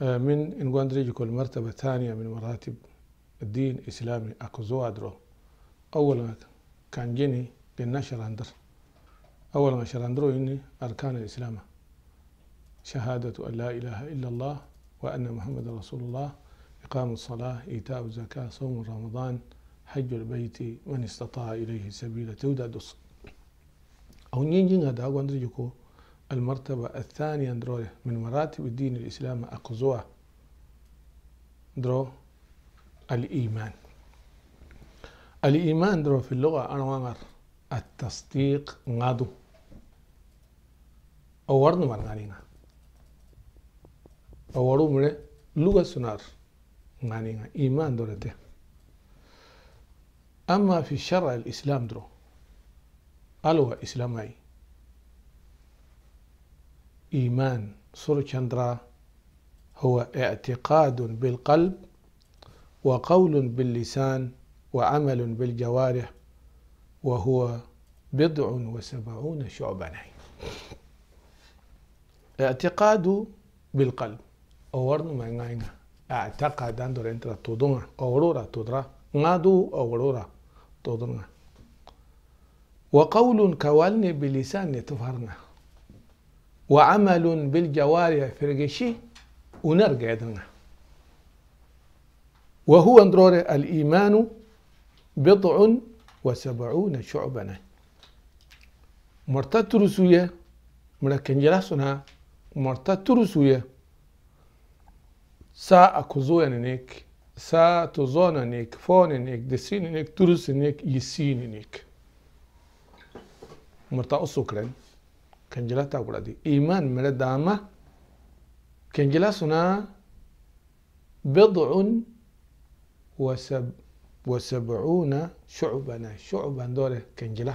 من انغواندري يكون مرتبة ثانية من مراتب الدين الإسلامي أكو زوادرو ما كان جيني قلنا شراندر أول ما شراندرو إني أركان الإسلام شهادة أن لا إله إلا الله وأن محمد رسول الله إقام الصلاة إيتاء الزكاة صوم رمضان حج البيت من استطاع إليه سبيلا تودا دوس أو نين جين هذا أقوان درجكو المرتبة الثانية درو من مراتب الدين الإسلامي أقزوها درو الإيمان الإيمان درو في اللغة أنا وانغر التصديق غادو أورن مرغانينا أورو من لغة سنار غانينا إيمان دورته أما في الشرع الإسلام درو ألوى إسلامي إيمان سوركندرا هو اعتقاد بالقلب وقول باللسان وعمل بالجوارح وهو بضع وسبعون شعبة اعتقاد بالقلب أورن ما اعتقد أندر أنت تودونا أورورا تودرا نادو أورورا تودونا وقول كوالني بلسان تفهرنا وعمل بالجوارح فرقشي ونرجع دنا وهو اندرور الإيمان بضع وسبعون شعبنا مرتا ترسوية مركن جلسنا مرتا ترسوية سا أكوزويا نيك سا تزونا نيك فون نيك دسين نيك ترس نيك يسين نيك مرتا أسوكرن kanjilata godhate iimaan mara daama kanjila sunaa bidcun wa sabcuuna shucbana shucban doore kanjila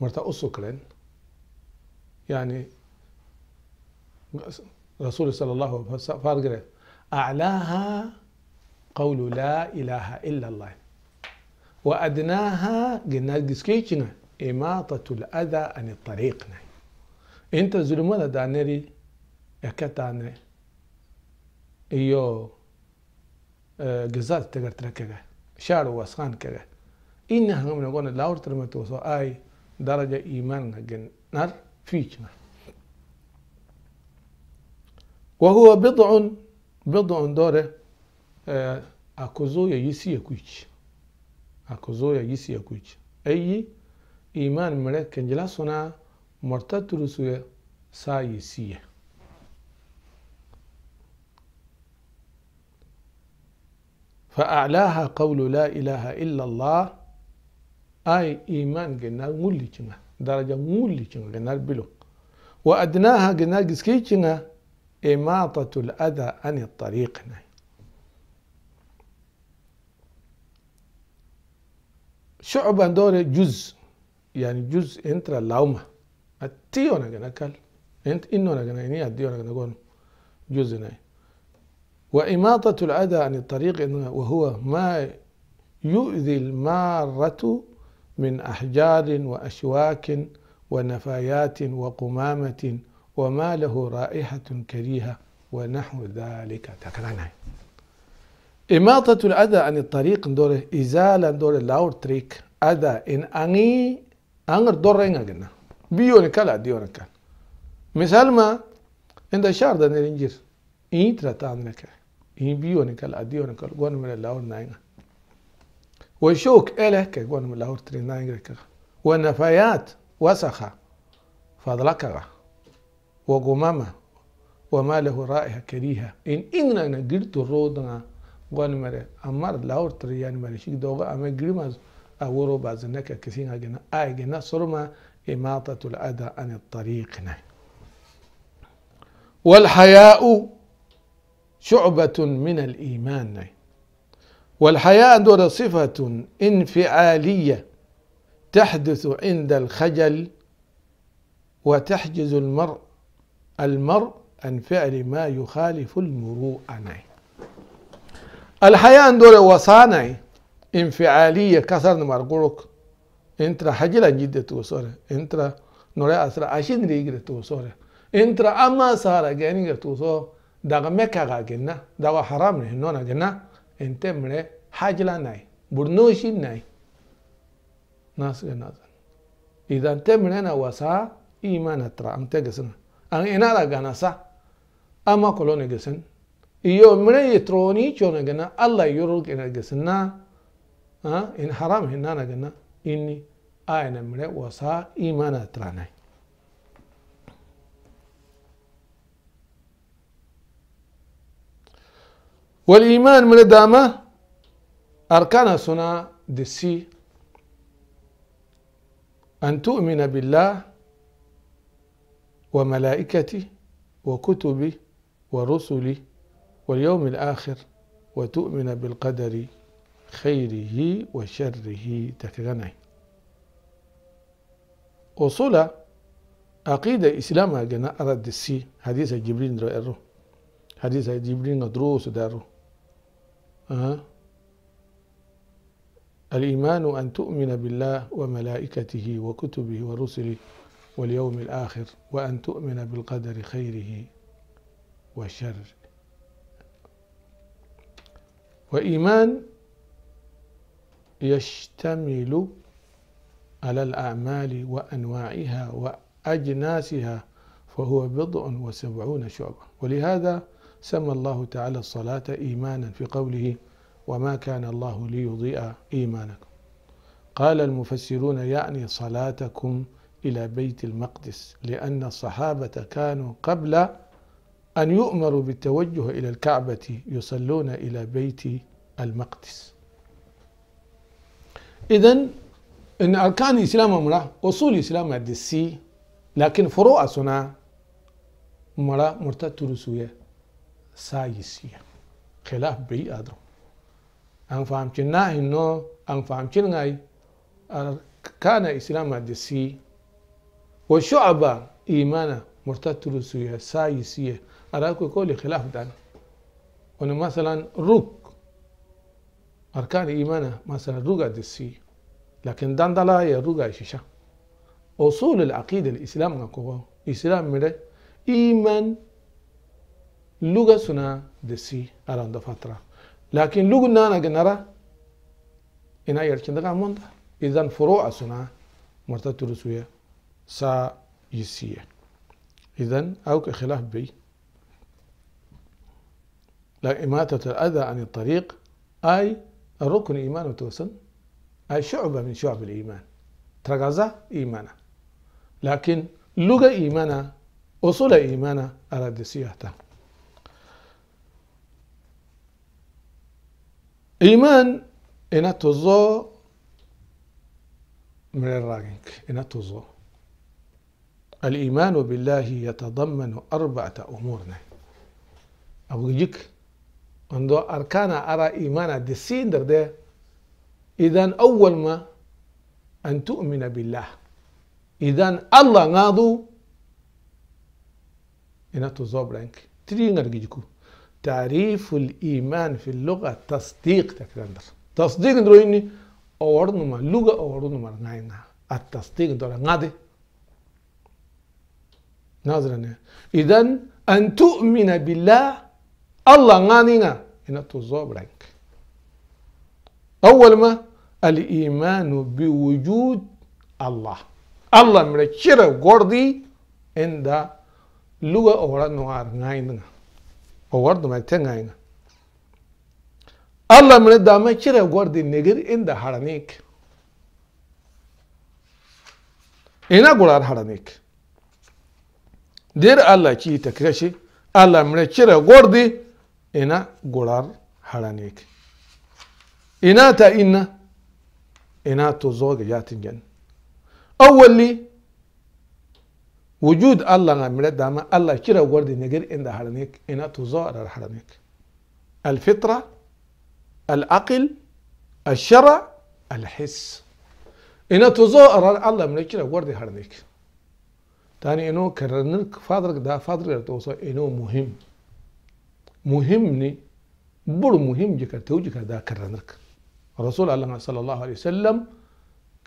marta u sukleen yani rasuul sala allahu fargare aclaaha qawlu laa ilaaha ila allah wa adnaaha genaadgiskeyjina إماطة الأذى عن الطريق ناي أنت ظلمنا دانري أكتانة إيو جزات آه، تقدر كغا شارو وسخان كغا إن هم نقول لاور ترمتوسو آي درجة إيمان جن نار فيكنا وهو بضع بضع دوره آه، أكوزويا يسي يكويتش أكوزويا يسي يكويتش أي إيمان mire kenjela suna marta سايسية فأعلاها قول لا إله إلا الله أي إيمان جنال مولي كنا درجة مولي جنال بلو وأدناها جنال جسكي كنا إماطة الأذى عن الطريق شعبا دور جزء يعني جزء entra لاوما اتي انا جنكل انت ent انا جنيني gana انا adi جزء gana وإماطة الأذى عن الطريق وهو ما يؤذي المارة من أحجار وأشواك ونفايات وقمامة وما له رائحة كريهة ونحو ذلك تكرنا إماطة الأذى عن الطريق دور إزالة دور لاور تريك أذى إن أني أنغر دور رينغا جنا بيون كلا ديون كان مثال ما عند شهر ده نرينجير إيه ترتان نكا إيه بيون كلا ديون كلا قوان من اللاور ناينغا وشوك إله قوان من اللاور ترين ناينغا كلا ونفايات وسخة فضلكها وقمامة وما له رائحة كريهة إن إننا نجرت الروضنا قوان من أمر لاور تريان يعني مرشيك دوغا أما جريماز أورو بازنك كثيرا جنا آي جنا صرما إماطة الأدى عن الطريق نه والحياء شعبة من الإيمان نه والحياء دور صفة انفعالية تحدث عند الخجل وتحجز المرء المرء عن فعل ما يخالف المروءة الحياء دور وصانه انفعالية كثر نمار انت را حجلا جدا توسورة را نورا أسرا أشين ريجر توسورة را أما سارا جاني توسو داغا مكا جنا داغا حرام نهنونا جنا انت من حجلا ناي برنوشي ناي ناس نازل إذا انت مننا وسا إيمان اترا انت جسنا أن إنا جانا سا أما كلون جسن iyo يتروني yetroni chona الله يرول yurug ina gasana in haram hinnana ganna إني ayana mire وصا إيمانا تراني والإيمان من الدامة أركان سنة دسي أن تؤمن بالله وملائكته وكتبه ورسله واليوم الآخر وتؤمن بالقدر خيره وشره تكغنه وصولا عقيدة إسلام جنا أرد السي حديث جبريل رأيه حديث جبريل ندروس داره أه. الإيمان أن تؤمن بالله وملائكته وكتبه ورسله واليوم الآخر وأن تؤمن بالقدر خيره وشره وإيمان يشتمل على الأعمال وأنواعها وأجناسها فهو بضع وسبعون شعبة ولهذا سمى الله تعالى الصلاة إيمانا في قوله وما كان الله ليضيء إيمانكم قال المفسرون يعني صلاتكم إلى بيت المقدس لأن الصحابة كانوا قبل أن يؤمروا بالتوجه إلى الكعبة يصلون إلى بيت المقدس إذا إن أركان الإسلام مرة أصول الإسلام السي لكن فروع سنة مرة مرتد رسوية سايسية خلاف بي أدرو أن فهم كنا إنه أن فهم كنا أركان الإسلام السي وشعب إيمانا مرتد رسوية سايسية أراكو كل خلاف دان ونمثلا رك أركان إيمانه مثلا ruga دسي لكن dandala ya ruga إيشا أصول العقيدة الإسلام نقوله إسلام مره إيمان لغة سنا دسي أراند فترة لكن لغة نانا جنرا إنا أركان دكان موندا إذن فروع سنا مرتد ترسوية سا يسية إذن أو كخلاف بي لا إماتة الأذى عن الطريق أي الركن إيمان وتوسن أي شعبة من شعب الإيمان ترغزة إيمانا لكن لغة إيمانا أصول إيمانا على سياحته إيمان إنا تزو من الراجنك إنا تزو الإيمان بالله يتضمن أربعة أمورنا أبو جيك عنده أركان أرى إيمانا دسين در ده إذن أول ما أن تؤمن بالله إذن الله نادو إنا تزوب لانك ترينر جيجكو تعريف الإيمان في اللغة تصديق تكرندر تصديق درو إني أورنما لغة أورنما نعينا التصديق در نادي ناظرنا إذن أن تؤمن بالله الله إن تزوب رنك أول ما الإيمان بوجود الله الله مرشرة غردي إن دا لغة أورا نوار غاينا أورا ما تنغاينا الله من دا مرشرة غردي نغير إن دا حرانيك إنا غرار حرانيك دير الله كي تكرشي الله مرشرة غردي ena gorar haranek ina ta إنا ina to zoga جن jan awwali وجود الله نعمل داما الله كرا ورد نجر إن ده هرنيك إن تزار هرنيك الفطرة العقل الشرع الحس إن تزار الله من كرا ورد هرنيك تاني إنو كرنك فادرك دا فادرك توصل إنه مهم muhim ne bur muhim jika tew jika da karanarka rasul allah sallallahu alaihi wasallam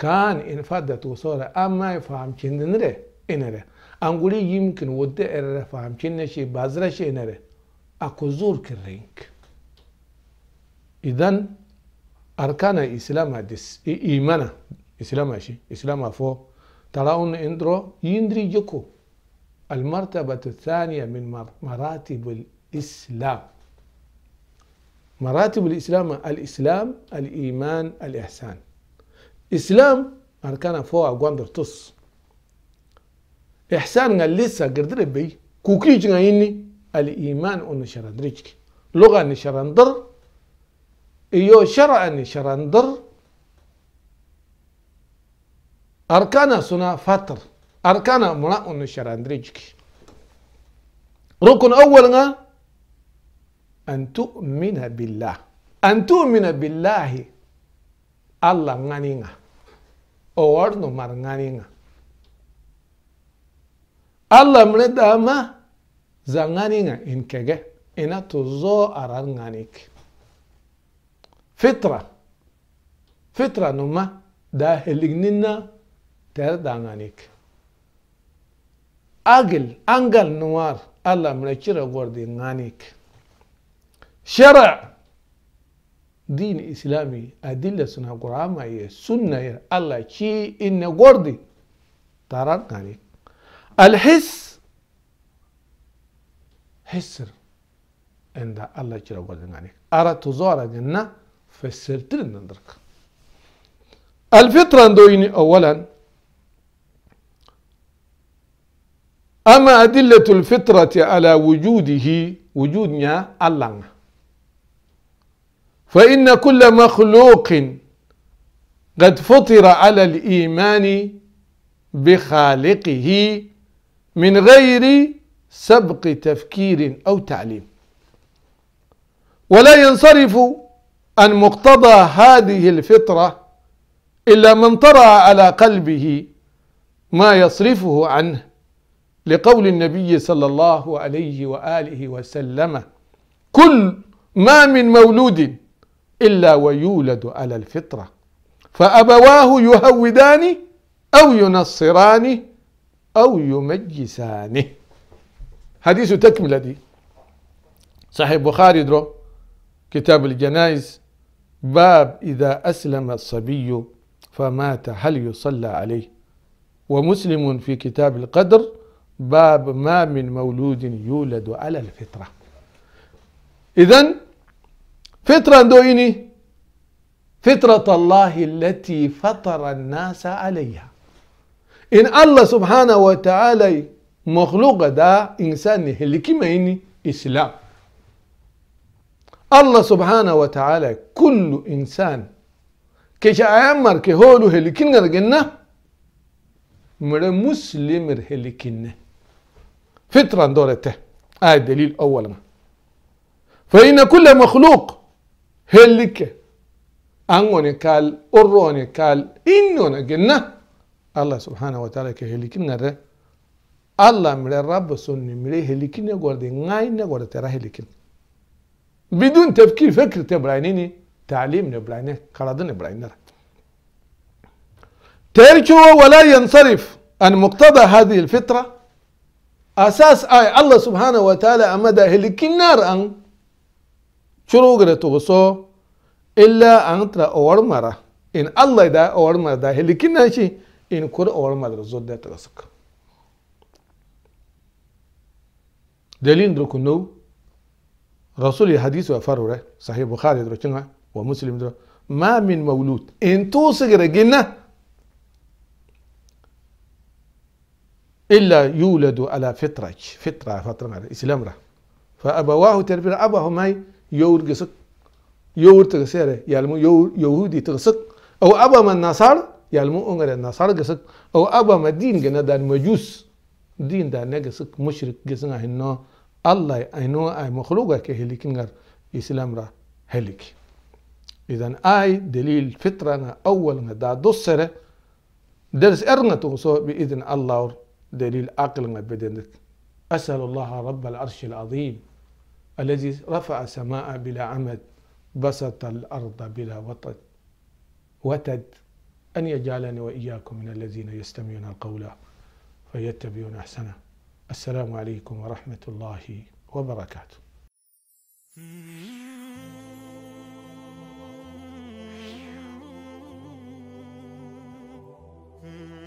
كان إن فدت وصار أما يفهم كندنره إنره أنقولي يمكن ودة إرر فهم كنشي بازرشي إنره أكو زور كرينك إذن أركان الإسلام هذا إيمانا إسلام شي إسلام فو تراون إندرو يندري جكو المرتبة الثانية من مراتب الإسلام مراتب الإسلام الإسلام الإيمان الإحسان إسلام أركان فوق أقوان توس إحسان قال لسه قدر بي كوكي غيني الإيمان أن شرندريك لغة أن شرندر إيو شرع أن شرندر أركان سنة فتر أركان ملا أن شرندريك ركن أول أن تؤمن بالله أن تؤمن بالله الله غنينا أرنو مر غنينا الله مرد أما زغنينا إن كجه إن تزو أران غنيك فطرة فطرة نما ده تر تردع غنيك أجل أنجل نوار الله مرد كيرا غوردي غنيك شرع دين إسلامي أدلة سنة قرآن هي سنة الله شيء إن قردي تران كاني الحس حسر عند الله شرع قردي كاني أرى تزور جنة فسرت ندرك الفطرة دويني أولا أما أدلة الفطرة على وجوده وجودنا الله فإن كل مخلوق قد فطر على الإيمان بخالقه من غير سبق تفكير أو تعليم ولا ينصرف عن مقتضى هذه الفطرة إلا من طرأ على قلبه ما يصرفه عنه لقول النبي صلى الله عليه وآله وسلم كل ما من مولود إلا ويولد على الفطرة فأبواه يهودان أو ينصران أو يمجسان حديث تكملة دي صحيح بخاري درو كتاب الجنائز باب إذا أسلم الصبي فمات هل يصلى عليه ومسلم في كتاب القدر باب ما من مولود يولد على الفطرة إذن فطرة دويني فطرة الله التي فطر الناس عليها إن الله سبحانه وتعالى مخلوق دا إنسان اللي كما إني إسلام الله سبحانه وتعالى كل إنسان أعمر كهولو هلكين رجنا مر مسلم هلكين فطرة دولته آية دليل أول ما فإن كل مخلوق هلك أنوني كال أروني كال إنونا قلنا الله سبحانه وتعالى كهلكين نرى الله مرى رب سني مرى هلكين يقول غاين يقول ترى هلكين بدون تفكير فكر تبرانيني تعليم نبراني قرض نبراني تركه ولا ينصرف أن مقتضى هذه الفطرة أساس آية الله سبحانه وتعالى أمد هلكين نار أن شروع غير توسو إلا أن ترى أور مرا إن الله دا أور مرا دا هلكين ناشي إن كور أور مرا زود ده تغسك دليل درو كنو رسول الحديث وفارو ره صحيح بخاري درو چنها ومسلم درو ما من مولود إن توسي غير جنة إلا يولد على فطرة فطرة فطرة مرة إسلام ره فأبواه تربية أبواه ماي يور جسك يور تغسيره يالمو يور يهودي تغسك أو أبا من نصار يالمو أنغر نصار جسك أو أبا من دين جنا دان مجوس دين دان نجسك مشرك جسنا هنا الله أينو أي مخلوقه كهلك نغر إسلام را هلك إذا آي دليل فطرة أول دا دوسرة درس أرنا تغسو بإذن الله دليل عقل بدنك أسأل الله رب العرش العظيم الذي رفع السماء بلا عمد بسط الأرض بلا وطد وتد أن يجعلنا وإياكم من الذين يستمعون القول فيتبعون أحسنه السلام عليكم ورحمة الله وبركاته Mm-hmm.